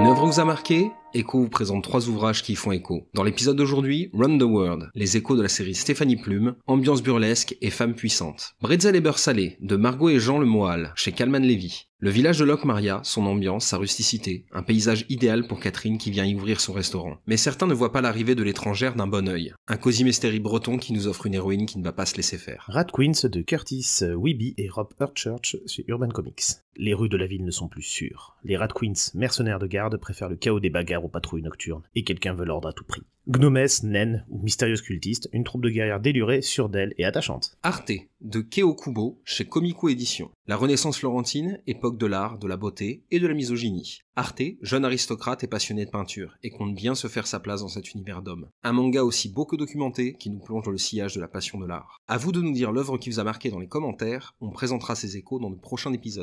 Une œuvre vous a marqué Echo vous présente trois ouvrages qui font écho. Dans l'épisode d'aujourd'hui, Run the World, les échos de la série Stéphanie Plume, ambiance burlesque et femme puissante. Brezza et beurre salé, de Margot et Jean Le Moal chez Calman Levy. Le village de Maria, son ambiance, sa rusticité, un paysage idéal pour Catherine qui vient y ouvrir son restaurant. Mais certains ne voient pas l'arrivée de l'étrangère d'un bon œil, un cosy breton qui nous offre une héroïne qui ne va pas se laisser faire. Rat Queens de Curtis euh, Weeby et Rob Urchurch sur Urban Comics. Les rues de la ville ne sont plus sûres. Les Rat Queens, mercenaires de garde, préfèrent le chaos des bagarres aux patrouilles nocturnes, et quelqu'un veut l'ordre à tout prix. Gnomes, naine ou mystérieuse cultiste, une troupe de guerrières délurées, surdelles et attachantes. Arte, de Keo Kubo, chez Comico Edition. La Renaissance florentine, époque de l'art, de la beauté et de la misogynie. Arte, jeune aristocrate et passionné de peinture, et compte bien se faire sa place dans cet univers d'hommes. Un manga aussi beau que documenté qui nous plonge dans le sillage de la passion de l'art. À vous de nous dire l'œuvre qui vous a marqué dans les commentaires, on présentera ses échos dans le prochain épisode.